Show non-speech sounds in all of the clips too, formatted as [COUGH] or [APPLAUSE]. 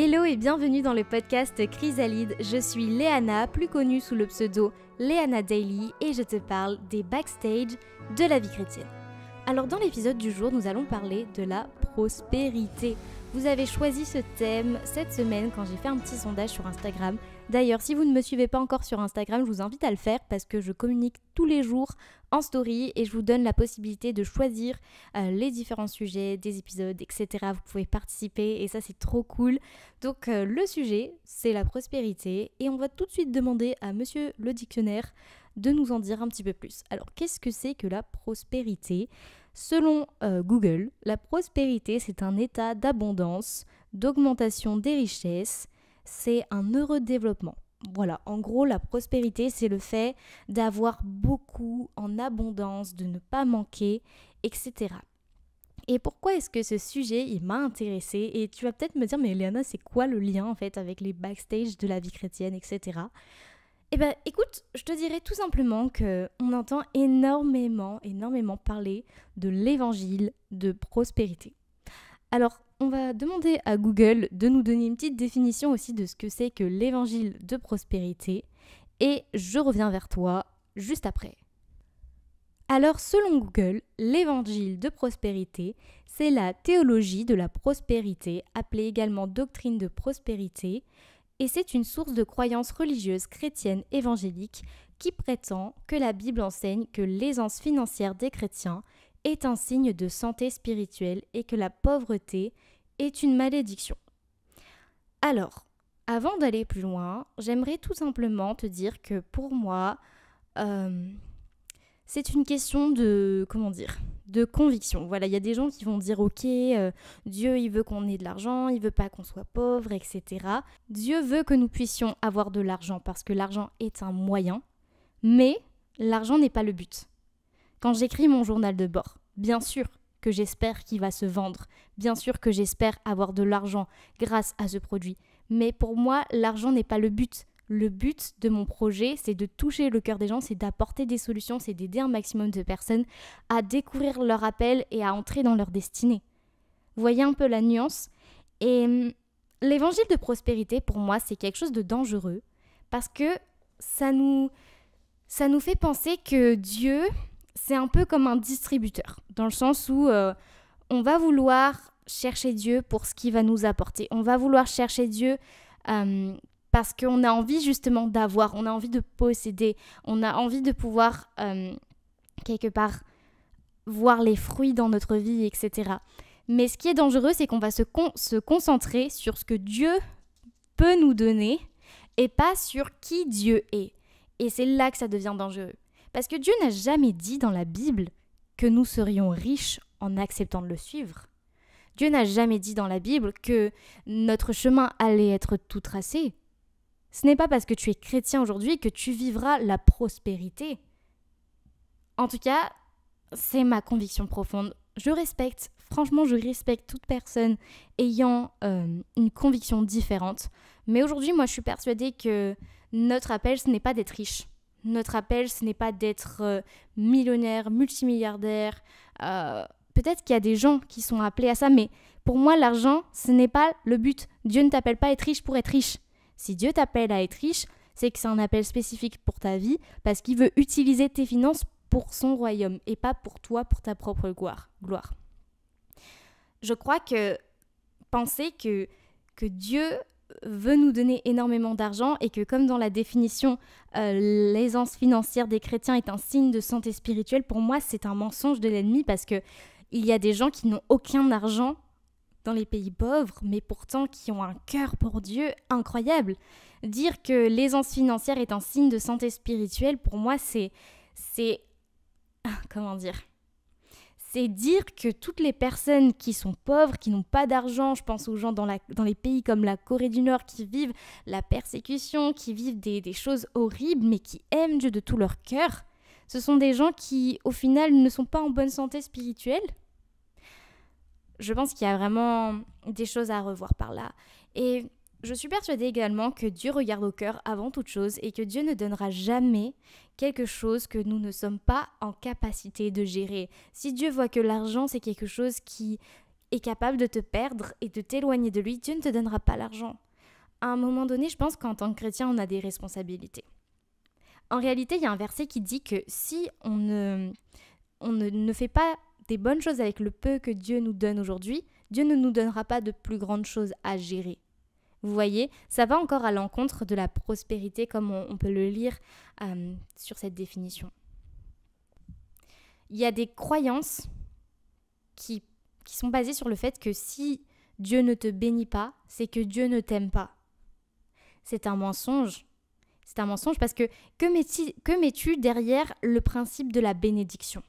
Hello et bienvenue dans le podcast Chrysalide. Je suis Léana, plus connue sous le pseudo Léana Daily, et je te parle des backstage de la vie chrétienne. Alors, dans l'épisode du jour, nous allons parler de la prospérité. Vous avez choisi ce thème cette semaine quand j'ai fait un petit sondage sur Instagram. D'ailleurs, si vous ne me suivez pas encore sur Instagram, je vous invite à le faire parce que je communique tous les jours en story et je vous donne la possibilité de choisir euh, les différents sujets des épisodes, etc. Vous pouvez participer et ça c'est trop cool. Donc euh, le sujet, c'est la prospérité et on va tout de suite demander à monsieur le dictionnaire de nous en dire un petit peu plus. Alors qu'est-ce que c'est que la prospérité Selon euh, Google, la prospérité, c'est un état d'abondance, d'augmentation des richesses, c'est un heureux développement. Voilà, en gros, la prospérité, c'est le fait d'avoir beaucoup en abondance, de ne pas manquer, etc. Et pourquoi est-ce que ce sujet, il m'a intéressé Et tu vas peut-être me dire, mais Léana, c'est quoi le lien en fait avec les backstage de la vie chrétienne, etc. Eh bien, écoute, je te dirais tout simplement que on entend énormément, énormément parler de l'évangile de prospérité. Alors, on va demander à Google de nous donner une petite définition aussi de ce que c'est que l'évangile de prospérité, et je reviens vers toi juste après. Alors, selon Google, l'évangile de prospérité, c'est la théologie de la prospérité, appelée également doctrine de prospérité, et c'est une source de croyances religieuses chrétienne évangélique qui prétend que la Bible enseigne que l'aisance financière des chrétiens est un signe de santé spirituelle et que la pauvreté est une malédiction. Alors, avant d'aller plus loin, j'aimerais tout simplement te dire que pour moi, euh, c'est une question de, comment dire, de conviction. Voilà, il y a des gens qui vont dire OK, euh, Dieu il veut qu'on ait de l'argent, il veut pas qu'on soit pauvre, etc. Dieu veut que nous puissions avoir de l'argent parce que l'argent est un moyen, mais l'argent n'est pas le but. Quand j'écris mon journal de bord, bien sûr que j'espère qu'il va se vendre, bien sûr que j'espère avoir de l'argent grâce à ce produit, mais pour moi l'argent n'est pas le but. Le but de mon projet, c'est de toucher le cœur des gens, c'est d'apporter des solutions, c'est d'aider un maximum de personnes à découvrir leur appel et à entrer dans leur destinée. Voyez un peu la nuance. Et hum, l'évangile de prospérité, pour moi, c'est quelque chose de dangereux parce que ça nous, ça nous fait penser que Dieu, c'est un peu comme un distributeur, dans le sens où euh, on va vouloir chercher Dieu pour ce qu'il va nous apporter. On va vouloir chercher Dieu hum, parce qu'on a envie justement d'avoir, on a envie de posséder, on a envie de pouvoir euh, quelque part voir les fruits dans notre vie, etc. Mais ce qui est dangereux, c'est qu'on va se concentrer sur ce que Dieu peut nous donner et pas sur qui Dieu est. Et c'est là que ça devient dangereux. Parce que Dieu n'a jamais dit dans la Bible que nous serions riches en acceptant de le suivre. Dieu n'a jamais dit dans la Bible que notre chemin allait être tout tracé. Ce n'est pas parce que tu es chrétien aujourd'hui que tu vivras la prospérité. En tout cas, c'est ma conviction profonde. Je respecte, franchement, je respecte toute personne ayant euh, une conviction différente. Mais aujourd'hui, moi, je suis persuadée que notre appel, ce n'est pas d'être riche. Notre appel, ce n'est pas d'être euh, millionnaire, multimilliardaire. Euh, peut-être qu'il y a des gens qui sont appelés à ça, mais pour moi, l'argent, ce n'est pas le but. Dieu ne t'appelle pas à être riche pour être riche. Si Dieu t'appelle à être riche, c'est que c'est un appel spécifique pour ta vie parce qu'il veut utiliser tes finances pour son royaume et pas pour toi, pour ta propre gloire. gloire. Je crois que penser que, que Dieu veut nous donner énormément d'argent et que comme dans la définition, euh, l'aisance financière des chrétiens est un signe de santé spirituelle, pour moi c'est un mensonge de l'ennemi parce que il y a des gens qui n'ont aucun argent dans les pays pauvres, mais pourtant qui ont un cœur pour Dieu incroyable. Dire que l'aisance financière est un signe de santé spirituelle, pour moi, c'est... c'est... [LAUGHS] comment dire c'est dire que toutes les personnes qui sont pauvres, qui n'ont pas d'argent, je pense aux gens dans, dans, les pays comme la Corée du Nord qui vivent la persécution, qui vivent des, des choses horribles, mais qui aiment Dieu de tout leur cœur, ce sont des gens qui, au final, ne sont pas en bonne santé spirituelle, je pense qu'il y a vraiment des choses à revoir par là. Et je suis persuadée également que Dieu regarde au cœur avant toute chose et que Dieu ne donnera jamais quelque chose que nous ne sommes pas en capacité de gérer. Si Dieu voit que l'argent, c'est quelque chose qui est capable de te perdre et de t'éloigner de lui, Dieu ne te donnera pas l'argent. À un moment donné, je pense qu'en tant que chrétien, on a des responsabilités. En réalité, il y a un verset qui dit que si on ne, on ne, fait pas des bonnes choses avec le peu que Dieu nous donne aujourd'hui, Dieu ne nous donnera pas de plus grandes choses à gérer. Vous voyez, ça va encore à l'encontre de la prospérité comme on, peut le lire euh, sur cette définition. Il y a des croyances qui, sont basées sur le fait que si Dieu ne te bénit pas, c'est que Dieu ne t'aime pas. C'est un mensonge. C'est un mensonge parce que que mets-tu derrière le principe de la bénédiction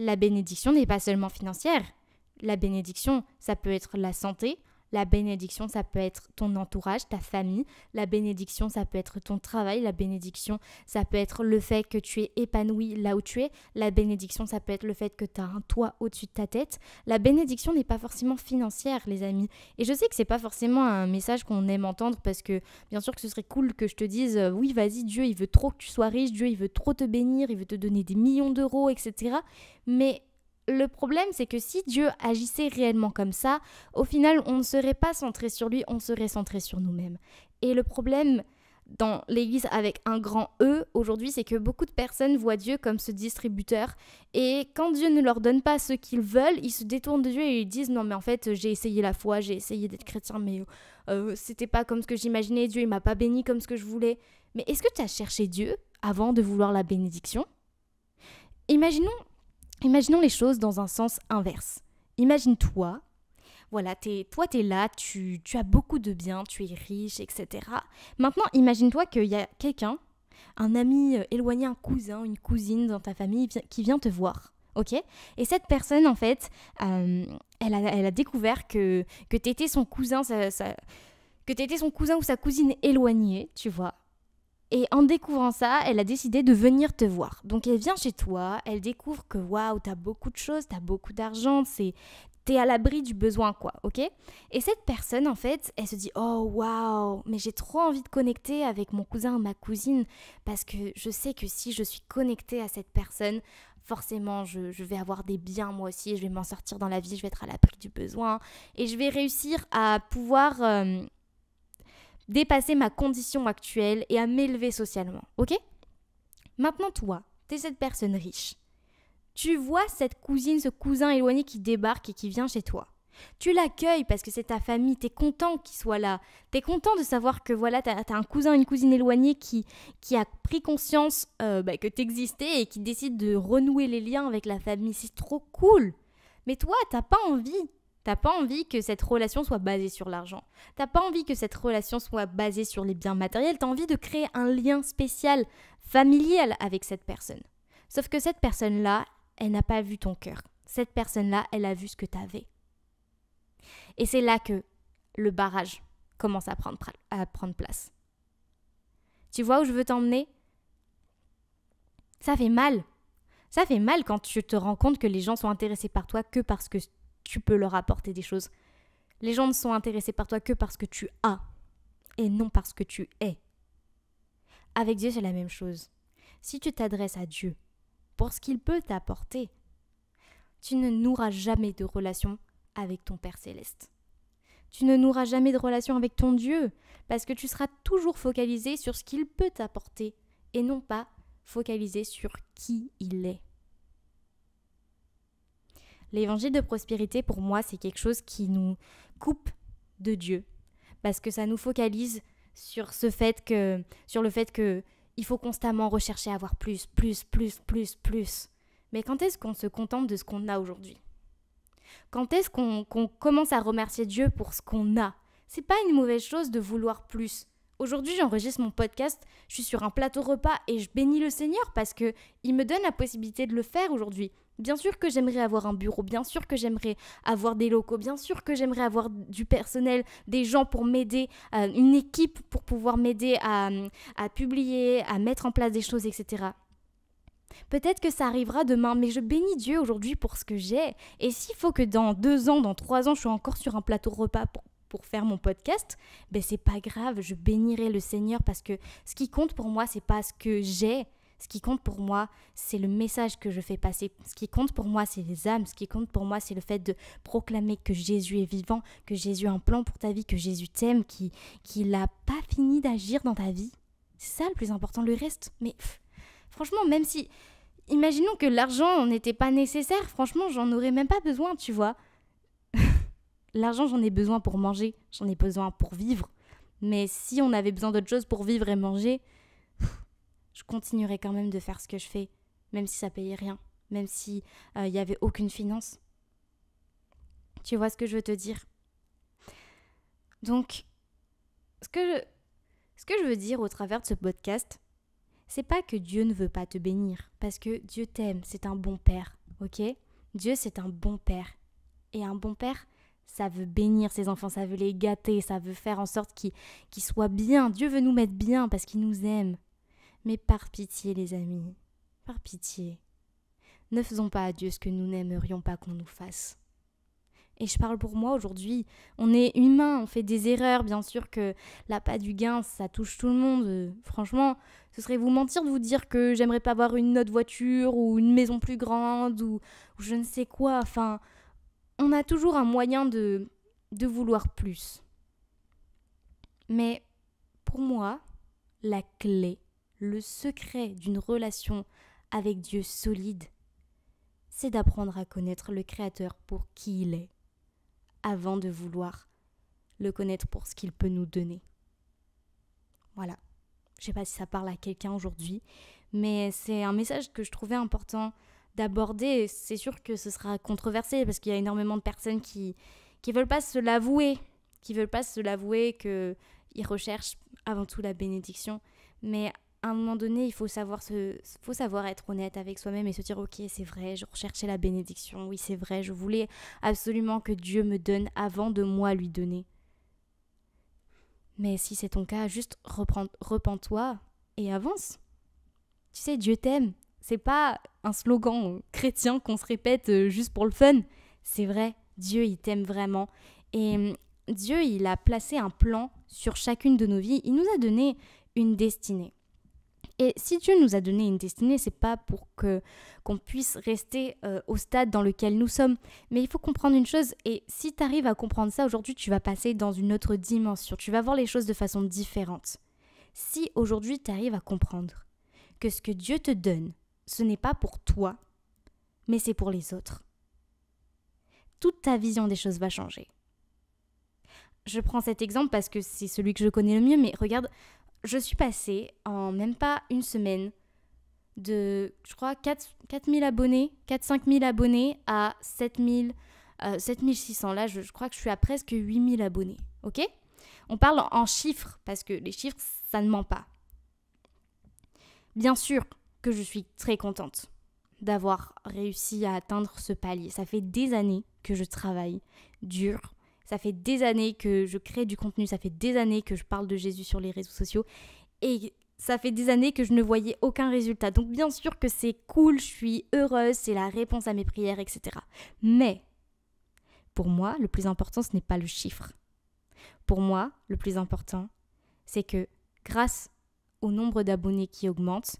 la bénédiction n'est pas seulement financière. La bénédiction, ça peut être la santé, la bénédiction, ça peut être ton entourage, ta famille. La bénédiction, ça peut être ton travail. La bénédiction, ça peut être le fait que tu es épanoui là où tu es. La bénédiction, ça peut être le fait que tu as un toit au-dessus de ta tête. La bénédiction n'est pas forcément financière, les amis. Et je sais que c'est pas forcément un message qu'on aime entendre parce que bien sûr que ce serait cool que je te dise euh, oui, vas-y, Dieu, il veut trop que tu sois riche, Dieu, il veut trop te bénir, il veut te donner des millions d'euros, etc. Mais le problème, c'est que si Dieu agissait réellement comme ça, au final, on ne serait pas centré sur lui, on serait centré sur nous-mêmes. Et le problème dans l'Église avec un grand E aujourd'hui, c'est que beaucoup de personnes voient Dieu comme ce distributeur. Et quand Dieu ne leur donne pas ce qu'ils veulent, ils se détournent de Dieu et ils disent non mais en fait j'ai essayé la foi, j'ai essayé d'être chrétien, mais euh, euh, c'était pas comme ce que j'imaginais, Dieu il m'a pas béni comme ce que je voulais. Mais est-ce que tu as cherché Dieu avant de vouloir la bénédiction Imaginons Imaginons les choses dans un sens inverse. Imagine-toi, voilà, es, toi t'es là, tu, as beaucoup de biens, tu es riche, etc. Maintenant, imagine-toi qu'il y a quelqu'un, un ami euh, éloigné, un cousin, une cousine dans ta famille qui vient te voir. Ok Et cette personne, en fait, euh, elle, a, découvert que, que t'étais son cousin, que t'étais son cousin ou sa cousine éloignée, tu vois. Et en découvrant ça, elle a décidé de venir te voir. Donc elle vient chez toi, elle découvre que waouh, t'as beaucoup de choses, t'as beaucoup d'argent, c'est t'es à l'abri du besoin quoi, ok Et cette personne en fait, elle se dit oh waouh, mais j'ai trop envie de connecter avec mon cousin ma cousine parce que je sais que si je suis connectée à cette personne, forcément je, vais avoir des biens moi aussi, je vais m'en sortir dans la vie, je vais être à l'abri du besoin et je vais réussir à pouvoir euh, dépasser ma condition actuelle et à m'élever socialement. Ok Maintenant, toi, t'es cette personne riche. Tu vois cette cousine, ce cousin éloigné qui débarque et qui vient chez toi. Tu l'accueilles parce que c'est ta famille, t'es content qu'il soit là. T'es content de savoir que voilà, t'as as un cousin, une cousine éloignée qui, qui a pris conscience euh, bah, que t'existais et qui décide de renouer les liens avec la famille. C'est trop cool. Mais toi, t'as pas envie. T'as pas envie que cette relation soit basée sur l'argent. T'as pas envie que cette relation soit basée sur les biens matériels. T'as envie de créer un lien spécial, familial avec cette personne. Sauf que cette personne-là, elle n'a pas vu ton cœur. Cette personne-là, elle a vu ce que t'avais. Et c'est là que le barrage commence à prendre, à prendre place. Tu vois où je veux t'emmener Ça fait mal. Ça fait mal quand tu te rends compte que les gens sont intéressés par toi que parce que tu peux leur apporter des choses. Les gens ne sont intéressés par toi que parce que tu as et non parce que tu es. Avec Dieu, c'est la même chose. Si tu t'adresses à Dieu pour ce qu'il peut t'apporter, tu ne nourras jamais de relation avec ton Père céleste. Tu ne nourras jamais de relation avec ton Dieu parce que tu seras toujours focalisé sur ce qu'il peut t'apporter et non pas focalisé sur qui il est. L'évangile de prospérité, pour moi, c'est quelque chose qui nous coupe de Dieu, parce que ça nous focalise sur ce fait que, sur le fait que il faut constamment rechercher à avoir plus, plus, plus, plus, plus. Mais quand est-ce qu'on se contente de ce qu'on a aujourd'hui Quand est-ce qu'on commence à remercier Dieu pour ce qu'on a C'est pas une mauvaise chose de vouloir plus. Aujourd'hui, j'enregistre mon podcast, je suis sur un plateau repas et je bénis le Seigneur parce que il me donne la possibilité de le faire aujourd'hui. Bien sûr que j'aimerais avoir un bureau, bien sûr que j'aimerais avoir des locaux, bien sûr que j'aimerais avoir du personnel, des gens pour m'aider, euh, une équipe pour pouvoir m'aider à, publier, à mettre en place des choses, etc. Peut-être que ça arrivera demain, mais je bénis Dieu aujourd'hui pour ce que j'ai. Et s'il faut que dans deux ans, dans trois ans, je sois encore sur un plateau repas pour, pour faire mon podcast, ben c'est pas grave, je bénirai le Seigneur parce que ce qui compte pour moi, c'est pas ce que j'ai, ce qui compte pour moi, c'est le message que je fais passer. Ce qui compte pour moi, c'est les âmes. Ce qui compte pour moi, c'est le fait de proclamer que Jésus est vivant, que Jésus a un plan pour ta vie, que Jésus t'aime, qu'il n'a pas fini d'agir dans ta vie. C'est ça le plus important. Le reste, mais franchement, même si... Imaginons que l'argent n'était pas nécessaire, franchement, j'en aurais même pas besoin, tu vois. [LAUGHS] L'argent, j'en ai besoin pour manger, j'en ai besoin pour vivre. Mais si on avait besoin d'autre chose pour vivre et manger, je continuerai quand même de faire ce que je fais, même si ça payait rien, même si il euh, n'y avait aucune finance. Tu vois ce que je veux te dire Donc, ce que, je, ce que je veux dire au travers de ce podcast, c'est pas que Dieu ne veut pas te bénir, parce que Dieu t'aime, c'est un bon père, ok Dieu, c'est un bon père. Et un bon père, ça veut bénir ses enfants, ça veut les gâter, ça veut faire en sorte qu'ils soient bien. Dieu veut nous mettre bien parce qu'il nous aime, mais par pitié, les amis, par pitié, ne faisons pas à Dieu ce que nous n'aimerions pas qu'on nous fasse. Et je parle pour moi aujourd'hui, on est humain, on fait des erreurs, bien sûr que la l'appât du gain, ça touche tout le monde. Franchement, ce serait vous mentir de vous dire que j'aimerais pas avoir une autre voiture ou une maison plus grande ou, ou je ne sais quoi. Enfin, on a toujours un moyen de, de vouloir plus. Mais pour moi, la clé le secret d'une relation avec Dieu solide, c'est d'apprendre à connaître le Créateur pour qui il est, avant de vouloir le connaître pour ce qu'il peut nous donner. Voilà. Je ne sais pas si ça parle à quelqu'un aujourd'hui, mais c'est un message que je trouvais important d'aborder. C'est sûr que ce sera controversé parce qu'il y a énormément de personnes qui ne veulent pas se l'avouer, qui veulent pas se l'avouer qu'ils recherchent avant tout la bénédiction, mais à un moment donné, il faut savoir, se, faut savoir être honnête avec soi-même et se dire Ok, c'est vrai, je recherchais la bénédiction. Oui, c'est vrai, je voulais absolument que Dieu me donne avant de moi lui donner. Mais si c'est ton cas, juste repens-toi et avance. Tu sais, Dieu t'aime. C'est pas un slogan chrétien qu'on se répète euh, juste pour le fun. C'est vrai, Dieu, il t'aime vraiment. Et hum, Dieu, il a placé un plan sur chacune de nos vies. Il nous a donné une destinée. Et si Dieu nous a donné une destinée, c'est pas pour que qu'on puisse rester euh, au stade dans lequel nous sommes, mais il faut comprendre une chose et si tu arrives à comprendre ça aujourd'hui, tu vas passer dans une autre dimension, tu vas voir les choses de façon différente. Si aujourd'hui tu arrives à comprendre que ce que Dieu te donne, ce n'est pas pour toi, mais c'est pour les autres. Toute ta vision des choses va changer. Je prends cet exemple parce que c'est celui que je connais le mieux, mais regarde, je suis passée en même pas une semaine de, je crois, 4, abonnés, 4-5 000 abonnés à 7 euh, Là, je, crois que je suis à presque 8000 abonnés. OK On parle en chiffres parce que les chiffres, ça ne ment pas. Bien sûr que je suis très contente d'avoir réussi à atteindre ce palier. Ça fait des années que je travaille dur ça fait des années que je crée du contenu, ça fait des années que je parle de Jésus sur les réseaux sociaux et ça fait des années que je ne voyais aucun résultat. Donc bien sûr que c'est cool, je suis heureuse, c'est la réponse à mes prières, etc. Mais pour moi, le plus important, ce n'est pas le chiffre. Pour moi, le plus important, c'est que grâce au nombre d'abonnés qui augmente,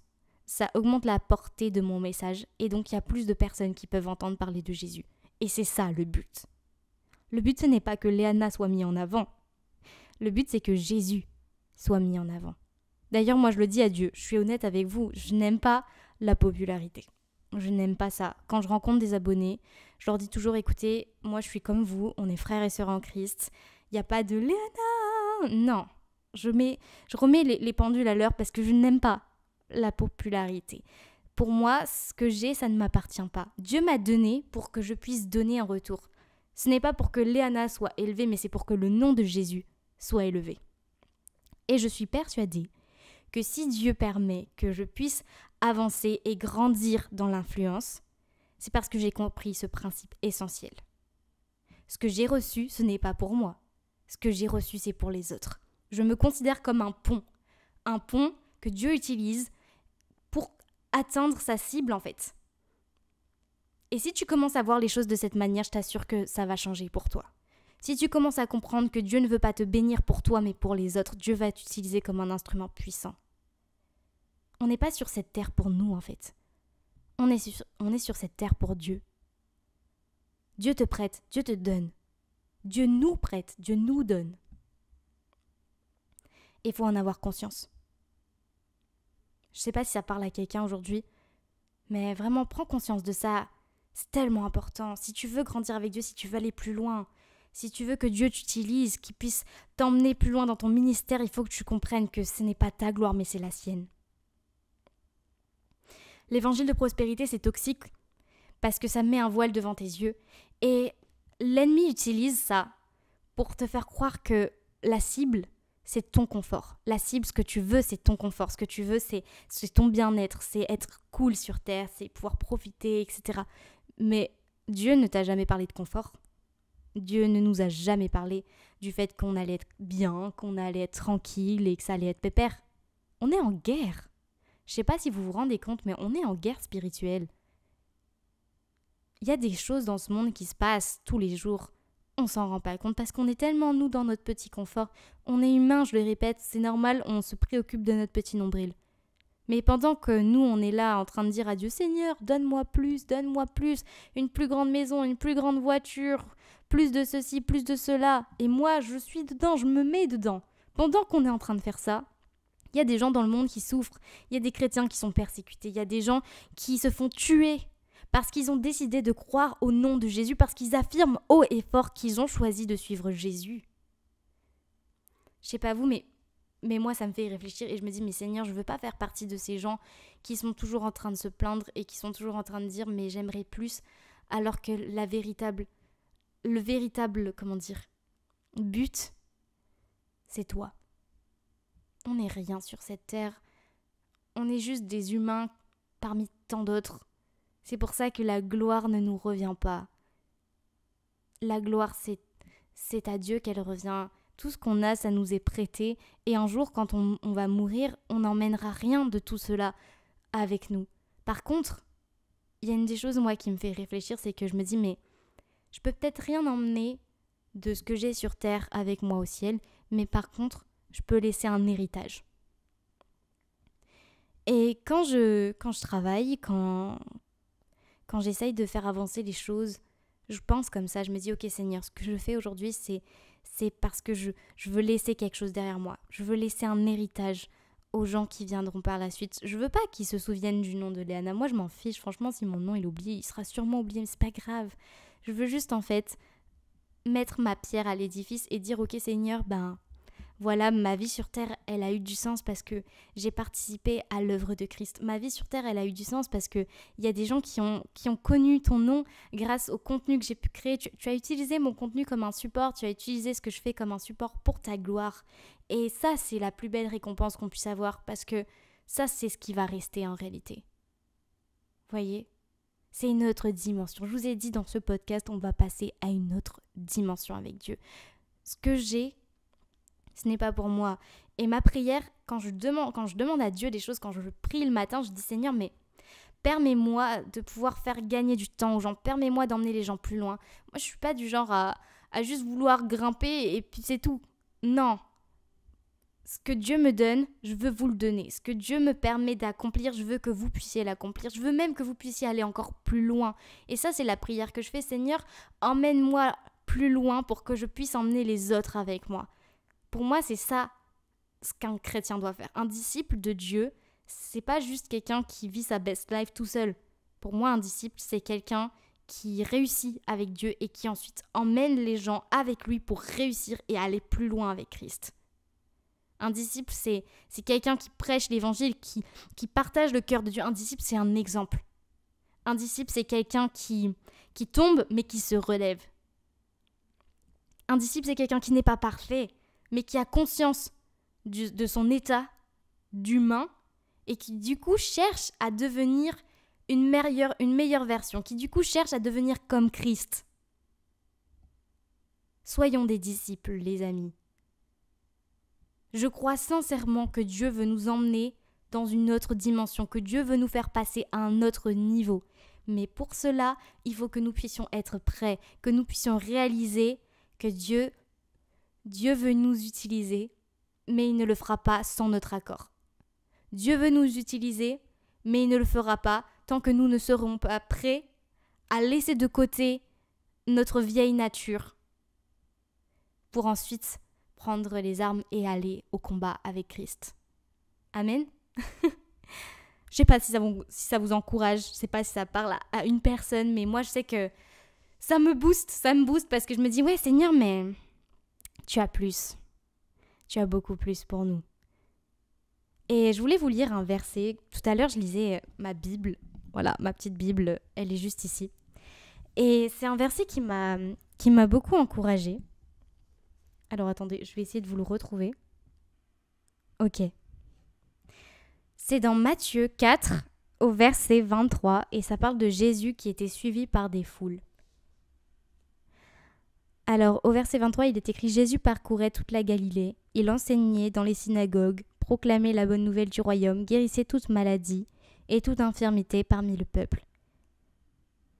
ça augmente la portée de mon message et donc il y a plus de personnes qui peuvent entendre parler de Jésus. Et c'est ça le but. Le but, ce n'est pas que Léana soit mise en avant. Le but, c'est que Jésus soit mis en avant. D'ailleurs, moi, je le dis à Dieu, je suis honnête avec vous, je n'aime pas la popularité. Je n'aime pas ça. Quand je rencontre des abonnés, je leur dis toujours, écoutez, moi, je suis comme vous, on est frères et sœurs en Christ. Il n'y a pas de Léana. Non, je, mets, je remets les, les pendules à l'heure parce que je n'aime pas la popularité. Pour moi, ce que j'ai, ça ne m'appartient pas. Dieu m'a donné pour que je puisse donner un retour. Ce n'est pas pour que Léana soit élevée, mais c'est pour que le nom de Jésus soit élevé. Et je suis persuadée que si Dieu permet que je puisse avancer et grandir dans l'influence, c'est parce que j'ai compris ce principe essentiel. Ce que j'ai reçu, ce n'est pas pour moi. Ce que j'ai reçu, c'est pour les autres. Je me considère comme un pont. Un pont que Dieu utilise pour atteindre sa cible, en fait. Et si tu commences à voir les choses de cette manière, je t'assure que ça va changer pour toi. Si tu commences à comprendre que Dieu ne veut pas te bénir pour toi mais pour les autres, Dieu va t'utiliser comme un instrument puissant. On n'est pas sur cette terre pour nous en fait. On est, sur, on est sur cette terre pour Dieu. Dieu te prête, Dieu te donne. Dieu nous prête, Dieu nous donne. Et il faut en avoir conscience. Je ne sais pas si ça parle à quelqu'un aujourd'hui, mais vraiment prends conscience de ça. C'est tellement important. Si tu veux grandir avec Dieu, si tu veux aller plus loin, si tu veux que Dieu t'utilise, qu'il puisse t'emmener plus loin dans ton ministère, il faut que tu comprennes que ce n'est pas ta gloire, mais c'est la sienne. L'évangile de prospérité, c'est toxique parce que ça met un voile devant tes yeux. Et l'ennemi utilise ça pour te faire croire que la cible, c'est ton confort. La cible, ce que tu veux, c'est ton confort. Ce que tu veux, c'est ton bien-être, c'est être cool sur Terre, c'est pouvoir profiter, etc. Mais Dieu ne t'a jamais parlé de confort. Dieu ne nous a jamais parlé du fait qu'on allait être bien, qu'on allait être tranquille et que ça allait être pépère. On est en guerre. Je sais pas si vous vous rendez compte, mais on est en guerre spirituelle. Il y a des choses dans ce monde qui se passent tous les jours. On s'en rend pas compte parce qu'on est tellement nous dans notre petit confort. On est humain, je le répète, c'est normal, on se préoccupe de notre petit nombril. Mais pendant que nous, on est là en train de dire à Dieu, Seigneur, donne-moi plus, donne-moi plus, une plus grande maison, une plus grande voiture, plus de ceci, plus de cela, et moi, je suis dedans, je me mets dedans. Pendant qu'on est en train de faire ça, il y a des gens dans le monde qui souffrent, il y a des chrétiens qui sont persécutés, il y a des gens qui se font tuer parce qu'ils ont décidé de croire au nom de Jésus, parce qu'ils affirment haut et fort qu'ils ont choisi de suivre Jésus. Je sais pas vous, mais mais moi, ça me fait réfléchir et je me dis, mais Seigneur, je veux pas faire partie de ces gens qui sont toujours en train de se plaindre et qui sont toujours en train de dire, mais j'aimerais plus, alors que la véritable, le véritable, comment dire, but, c'est toi. On n'est rien sur cette terre. On est juste des humains parmi tant d'autres. C'est pour ça que la gloire ne nous revient pas. La gloire, c'est à Dieu qu'elle revient tout ce qu'on a, ça nous est prêté. Et un jour, quand on, va mourir, on n'emmènera rien de tout cela avec nous. Par contre, il y a une des choses, moi, qui me fait réfléchir, c'est que je me dis, mais je peux peut-être rien emmener de ce que j'ai sur Terre avec moi au ciel, mais par contre, je peux laisser un héritage. Et quand je, quand je travaille, quand, quand j'essaye de faire avancer les choses, je pense comme ça, je me dis, ok Seigneur, ce que je fais aujourd'hui, c'est c'est parce que je, veux laisser quelque chose derrière moi. Je veux laisser un héritage aux gens qui viendront par la suite. Je veux pas qu'ils se souviennent du nom de Léana. Moi, je m'en fiche. Franchement, si mon nom il oublié, il sera sûrement oublié, mais c'est pas grave. Je veux juste en fait mettre ma pierre à l'édifice et dire OK Seigneur, ben voilà, ma vie sur Terre, elle a eu du sens parce que j'ai participé à l'œuvre de Christ. Ma vie sur Terre, elle a eu du sens parce qu'il y a des gens qui ont, qui ont connu ton nom grâce au contenu que j'ai pu créer. Tu, tu, as utilisé mon contenu comme un support, tu as utilisé ce que je fais comme un support pour ta gloire. Et ça, c'est la plus belle récompense qu'on puisse avoir parce que ça, c'est ce qui va rester en réalité. Voyez c'est une autre dimension. Je vous ai dit dans ce podcast, on va passer à une autre dimension avec Dieu. Ce que j'ai ce n'est pas pour moi. Et ma prière, quand je, demande, quand je demande à Dieu des choses, quand je prie le matin, je dis Seigneur, mais permets-moi de pouvoir faire gagner du temps aux gens, permets-moi d'emmener les gens plus loin. Moi, je ne suis pas du genre à juste vouloir grimper et puis c'est tout. Non. Ce que Dieu me donne, je veux vous le donner. Ce que Dieu me permet d'accomplir, je veux que vous puissiez l'accomplir. Je veux même que vous puissiez aller encore plus loin. Et ça, c'est la prière que je fais. Seigneur, emmène-moi plus loin pour que je puisse emmener les autres avec moi. Pour moi, c'est ça ce qu'un chrétien doit faire. Un disciple de Dieu, c'est pas juste quelqu'un qui vit sa best life tout seul. Pour moi, un disciple, c'est quelqu'un qui réussit avec Dieu et qui ensuite emmène les gens avec lui pour réussir et aller plus loin avec Christ. Un disciple, c'est, c'est quelqu'un qui prêche l'évangile, qui, qui partage le cœur de Dieu. Un disciple, c'est un exemple. Un disciple, c'est quelqu'un qui, qui tombe mais qui se relève. Un disciple, c'est quelqu'un qui n'est pas parfait, mais qui a conscience de son état d'humain et qui du coup cherche à devenir une meilleure, une meilleure version, qui du coup cherche à devenir comme Christ. Soyons des disciples, les amis. Je crois sincèrement que Dieu veut nous emmener dans une autre dimension, que Dieu veut nous faire passer à un autre niveau. Mais pour cela, il faut que nous puissions être prêts, que nous puissions réaliser que Dieu Dieu veut nous utiliser, mais il ne le fera pas sans notre accord. Dieu veut nous utiliser, mais il ne le fera pas tant que nous ne serons pas prêts à laisser de côté notre vieille nature pour ensuite prendre les armes et aller au combat avec Christ. Amen. [LAUGHS] Je sais pas si ça vous, si ça vous encourage, je sais pas si ça parle à une personne, mais moi je sais que ça me booste, ça me booste parce que je me dis ouais Seigneur mais tu as plus. Tu as beaucoup plus pour nous. Et je voulais vous lire un verset. Tout à l'heure, je lisais ma Bible. Voilà, ma petite Bible, elle est juste ici. Et c'est un verset qui m'a qui m'a beaucoup encouragé. Alors attendez, je vais essayer de vous le retrouver. OK. C'est dans Matthieu 4 au verset 23 et ça parle de Jésus qui était suivi par des foules. Alors au verset 23, il est écrit Jésus parcourait toute la Galilée, il enseignait dans les synagogues, proclamait la bonne nouvelle du royaume, guérissait toute maladie et toute infirmité parmi le peuple.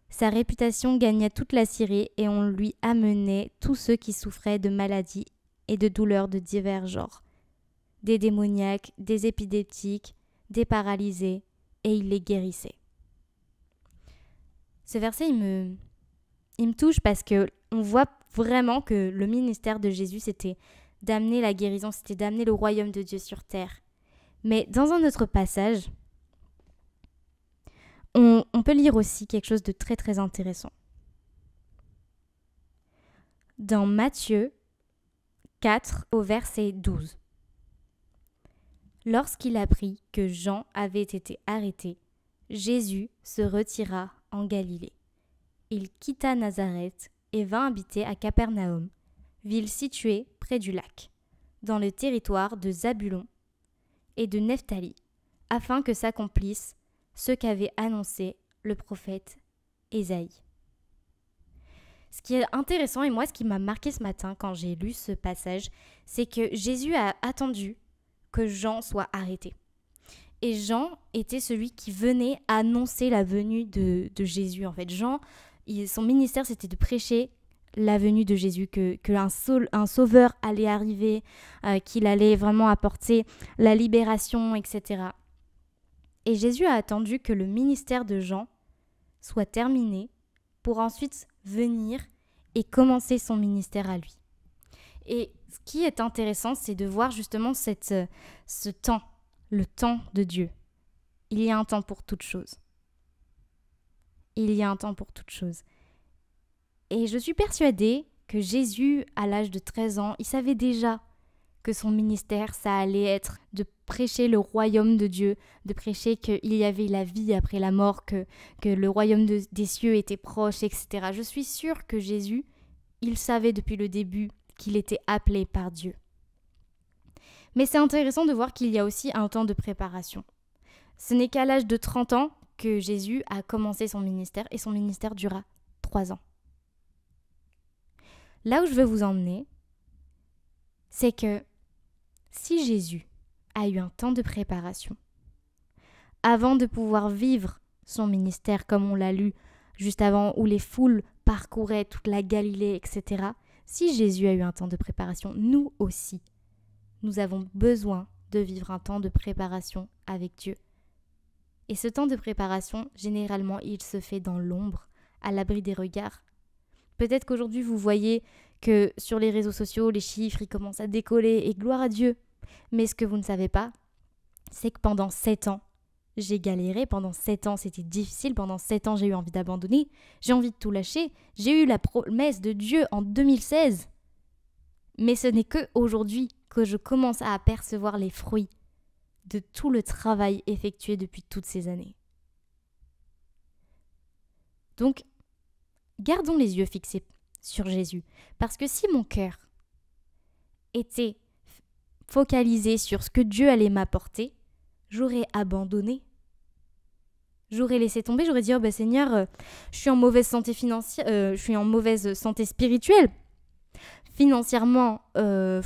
Sa réputation gagna toute la Syrie et on lui amenait tous ceux qui souffraient de maladies et de douleurs de divers genres, des démoniaques, des épidétiques, des paralysés, et il les guérissait. Ce verset, il me, il me touche parce que on voit vraiment que le ministère de Jésus, c'était d'amener la guérison, c'était d'amener le royaume de Dieu sur terre. Mais dans un autre passage, on, peut lire aussi quelque chose de très très intéressant. Dans Matthieu 4 au verset 12. Lorsqu'il apprit que Jean avait été arrêté, Jésus se retira en Galilée. Il quitta Nazareth et vint habiter à Capernaum, ville située près du lac, dans le territoire de Zabulon et de Nephtali, afin que s'accomplisse ce qu'avait annoncé le prophète Ésaïe. Ce qui est intéressant et moi ce qui m'a marqué ce matin quand j'ai lu ce passage, c'est que Jésus a attendu que Jean soit arrêté. Et Jean était celui qui venait annoncer la venue de, de Jésus. En fait, Jean son ministère, c'était de prêcher la venue de Jésus, que, un, un, sauveur allait arriver, euh, qu'il allait vraiment apporter la libération, etc. Et Jésus a attendu que le ministère de Jean soit terminé pour ensuite venir et commencer son ministère à lui. Et ce qui est intéressant, c'est de voir justement cette, euh, ce temps, le temps de Dieu. Il y a un temps pour toutes choses il y a un temps pour toute chose. Et je suis persuadée que Jésus, à l'âge de 13 ans, il savait déjà que son ministère, ça allait être de prêcher le royaume de Dieu, de prêcher qu'il y avait la vie après la mort, que, que le royaume des cieux était proche, etc. Je suis sûre que Jésus, il savait depuis le début qu'il était appelé par Dieu. Mais c'est intéressant de voir qu'il y a aussi un temps de préparation. Ce n'est qu'à l'âge de 30 ans que Jésus a commencé son ministère et son ministère dura trois ans. Là où je veux vous emmener, c'est que si Jésus a eu un temps de préparation, avant de pouvoir vivre son ministère comme on l'a lu juste avant, où les foules parcouraient toute la Galilée, etc., si Jésus a eu un temps de préparation, nous aussi, nous avons besoin de vivre un temps de préparation avec Dieu. Et ce temps de préparation, généralement, il se fait dans l'ombre, à l'abri des regards. Peut-être qu'aujourd'hui, vous voyez que sur les réseaux sociaux, les chiffres, ils commencent à décoller, et gloire à Dieu. Mais ce que vous ne savez pas, c'est que pendant sept ans, j'ai galéré pendant sept ans, c'était difficile, pendant sept ans j'ai eu envie d'abandonner, j'ai envie de tout lâcher, j'ai eu la promesse de Dieu en 2016. Mais ce n'est que aujourd'hui que je commence à apercevoir les fruits de tout le travail effectué depuis toutes ces années. Donc, gardons les yeux fixés sur Jésus, parce que si mon cœur était focalisé sur ce que Dieu allait m'apporter, j'aurais abandonné. J'aurais laissé tomber, j'aurais dit oh ben, Seigneur, euh, je suis en mauvaise santé financière, euh, je suis en mauvaise santé spirituelle. Financièrement, euh,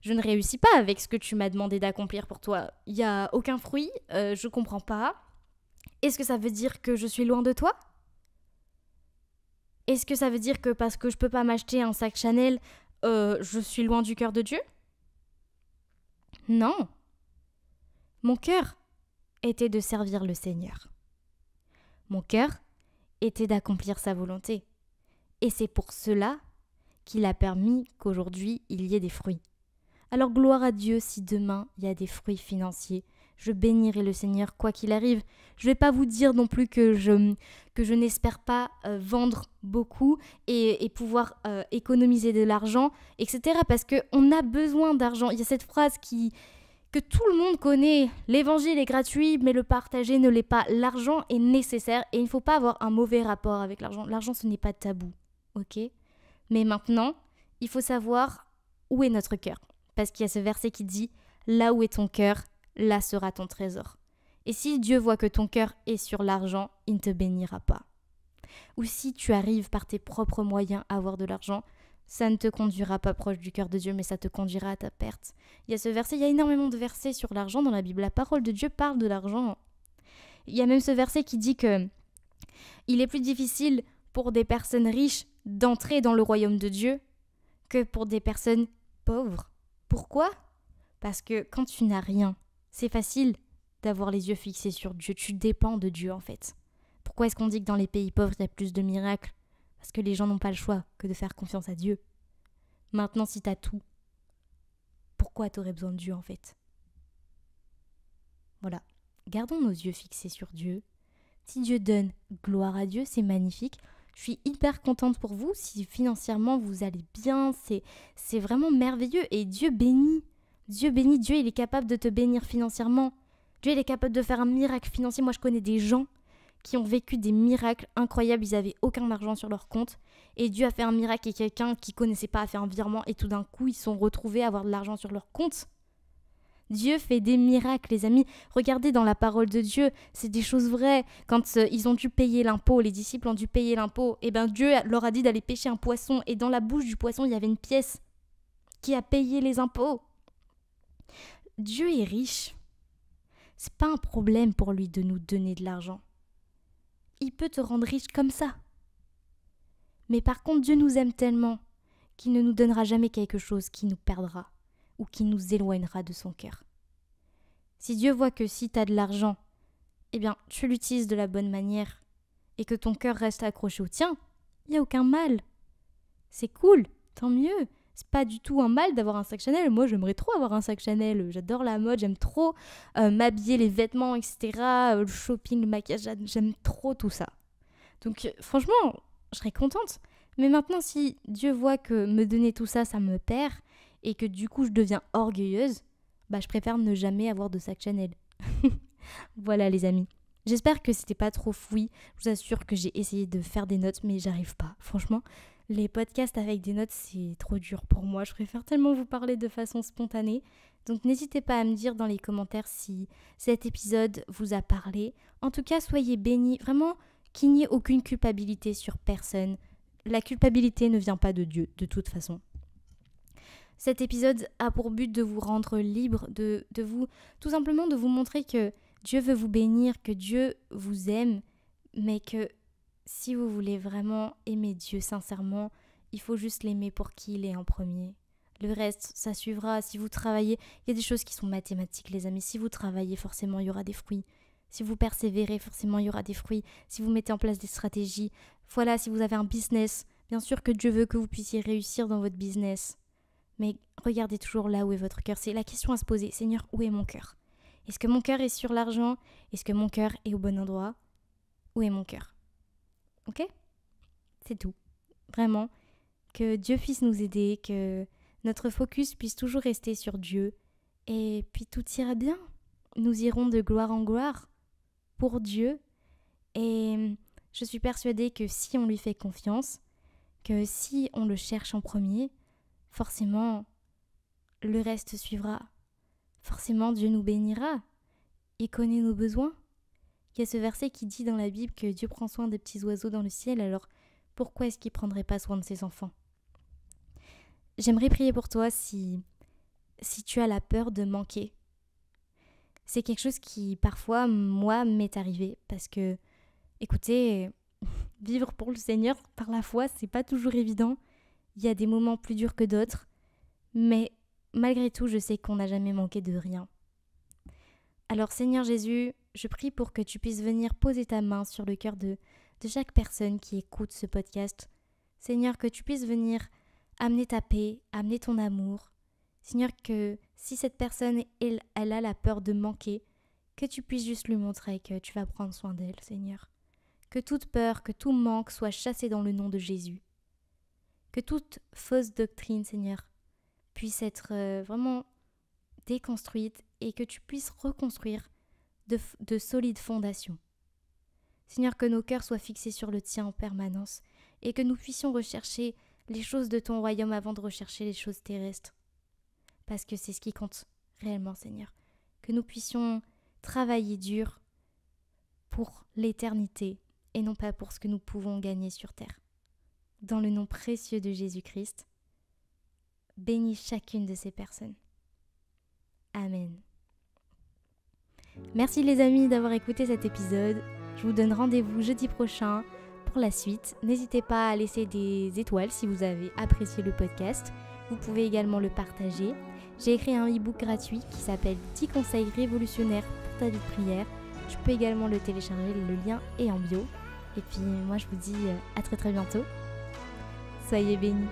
je ne réussis pas avec ce que tu m'as demandé d'accomplir pour toi. Il n'y a aucun fruit, euh, je comprends pas. Est-ce que ça veut dire que je suis loin de toi Est-ce que ça veut dire que parce que je peux pas m'acheter un sac Chanel, euh, je suis loin du cœur de Dieu Non. Mon cœur était de servir le Seigneur. Mon cœur était d'accomplir sa volonté. Et c'est pour cela qu'il a permis qu'aujourd'hui il y ait des fruits. Alors gloire à Dieu si demain il y a des fruits financiers. Je bénirai le Seigneur quoi qu'il arrive. Je ne vais pas vous dire non plus que je, que je n'espère pas euh, vendre beaucoup et, pouvoir euh, économiser de l'argent, etc. Parce qu'on a besoin d'argent. Il y a cette phrase qui, que tout le monde connaît. L'évangile est gratuit, mais le partager ne l'est pas. L'argent est nécessaire et il ne faut pas avoir un mauvais rapport avec l'argent. L'argent, ce n'est pas tabou, ok Mais maintenant, il faut savoir où est notre cœur. Parce qu'il y a ce verset qui dit Là où est ton cœur, là sera ton trésor. Et si Dieu voit que ton cœur est sur l'argent, il ne te bénira pas. Ou si tu arrives par tes propres moyens à avoir de l'argent, ça ne te conduira pas proche du cœur de Dieu, mais ça te conduira à ta perte. Il y a ce verset, il y a énormément de versets sur l'argent dans la Bible. La parole de Dieu parle de l'argent. Il y a même ce verset qui dit que il est plus difficile pour des personnes riches d'entrer dans le royaume de Dieu que pour des personnes pauvres. Pourquoi Parce que quand tu n'as rien, c'est facile d'avoir les yeux fixés sur Dieu, tu dépends de Dieu en fait. Pourquoi est-ce qu'on dit que dans les pays pauvres, il y a plus de miracles Parce que les gens n'ont pas le choix que de faire confiance à Dieu. Maintenant, si tu as tout, pourquoi t'aurais besoin de Dieu en fait Voilà, gardons nos yeux fixés sur Dieu. Si Dieu donne gloire à Dieu, c'est magnifique. Je suis hyper contente pour vous. Si financièrement vous allez bien, c'est vraiment merveilleux. Et Dieu bénit. Dieu bénit. Dieu, il est capable de te bénir financièrement. Dieu, il est capable de faire un miracle financier. Moi, je connais des gens qui ont vécu des miracles incroyables. Ils n'avaient aucun argent sur leur compte. Et Dieu a fait un miracle et quelqu'un qui connaissait pas a fait un virement. Et tout d'un coup, ils sont retrouvés à avoir de l'argent sur leur compte. Dieu fait des miracles, les amis. Regardez dans la parole de Dieu, c'est des choses vraies. Quand euh, ils ont dû payer l'impôt, les disciples ont dû payer l'impôt, et eh bien Dieu leur a dit d'aller pêcher un poisson, et dans la bouche du poisson, il y avait une pièce qui a payé les impôts. Dieu est riche. C'est pas un problème pour lui de nous donner de l'argent. Il peut te rendre riche comme ça. Mais par contre, Dieu nous aime tellement qu'il ne nous donnera jamais quelque chose qui nous perdra ou qui nous éloignera de son cœur. Si Dieu voit que si tu as de l'argent, eh bien, tu l'utilises de la bonne manière et que ton cœur reste accroché au tien, il n'y a aucun mal. C'est cool, tant mieux. C'est pas du tout un mal d'avoir un sac Chanel. Moi, j'aimerais trop avoir un sac Chanel. J'adore la mode, j'aime trop euh, m'habiller, les vêtements, etc. Euh, le shopping, le maquillage, j'aime trop tout ça. Donc, euh, franchement, je serais contente. Mais maintenant, si Dieu voit que me donner tout ça, ça me perd, et que du coup je deviens orgueilleuse, bah je préfère ne jamais avoir de sac Chanel. [LAUGHS] voilà les amis. J'espère que c'était pas trop fouillis. Je vous assure que j'ai essayé de faire des notes mais j'arrive pas. Franchement, les podcasts avec des notes, c'est trop dur pour moi. Je préfère tellement vous parler de façon spontanée. Donc n'hésitez pas à me dire dans les commentaires si cet épisode vous a parlé. En tout cas, soyez bénis. Vraiment, qu'il n'y ait aucune culpabilité sur personne. La culpabilité ne vient pas de Dieu, de toute façon. Cet épisode a pour but de vous rendre libre, de, de vous tout simplement de vous montrer que Dieu veut vous bénir, que Dieu vous aime, mais que si vous voulez vraiment aimer Dieu sincèrement, il faut juste l'aimer pour qui il est en premier. Le reste, ça suivra. Si vous travaillez, il y a des choses qui sont mathématiques, les amis. Si vous travaillez, forcément, il y aura des fruits. Si vous persévérez, forcément, il y aura des fruits. Si vous mettez en place des stratégies, voilà, si vous avez un business, bien sûr que Dieu veut que vous puissiez réussir dans votre business mais regardez toujours là où est votre cœur. C'est la question à se poser. Seigneur, où est mon cœur Est-ce que mon cœur est sur l'argent Est-ce que mon cœur est au bon endroit Où est mon cœur Ok C'est tout. Vraiment. Que Dieu puisse nous aider, que notre focus puisse toujours rester sur Dieu. Et puis tout ira bien. Nous irons de gloire en gloire pour Dieu. Et je suis persuadée que si on lui fait confiance, que si on le cherche en premier, forcément, le reste suivra. Forcément, Dieu nous bénira. et connaît nos besoins. Il y a ce verset qui dit dans la Bible que Dieu prend soin des petits oiseaux dans le ciel, alors pourquoi est-ce qu'il prendrait pas soin de ses enfants J'aimerais prier pour toi si si tu as la peur de manquer. C'est quelque chose qui parfois moi m'est arrivé parce que écoutez, [LAUGHS] vivre pour le Seigneur par la foi, c'est pas toujours évident. Il y a des moments plus durs que d'autres, mais malgré tout, je sais qu'on n'a jamais manqué de rien. Alors Seigneur Jésus, je prie pour que tu puisses venir poser ta main sur le cœur de, de chaque personne qui écoute ce podcast. Seigneur, que tu puisses venir amener ta paix, amener ton amour. Seigneur, que si cette personne, elle, elle a la peur de manquer, que tu puisses juste lui montrer que tu vas prendre soin d'elle, Seigneur. Que toute peur, que tout manque soit chassé dans le nom de Jésus. Que toute fausse doctrine, Seigneur, puisse être euh, vraiment déconstruite et que tu puisses reconstruire de, solides fondations. Seigneur, que nos cœurs soient fixés sur le tien en permanence et que nous puissions rechercher les choses de ton royaume avant de rechercher les choses terrestres. Parce que c'est ce qui compte réellement, Seigneur. Que nous puissions travailler dur pour l'éternité et non pas pour ce que nous pouvons gagner sur terre dans le nom précieux de Jésus-Christ. Bénis chacune de ces personnes. Amen. Merci les amis d'avoir écouté cet épisode. Je vous donne rendez-vous jeudi prochain pour la suite. N'hésitez pas à laisser des étoiles si vous avez apprécié le podcast. Vous pouvez également le partager. J'ai écrit un e-book gratuit qui s'appelle 10 conseils révolutionnaires pour ta vie de prière. Je peux également le télécharger, le lien est en bio. Et puis moi je vous dis à très très bientôt. Саєвінь.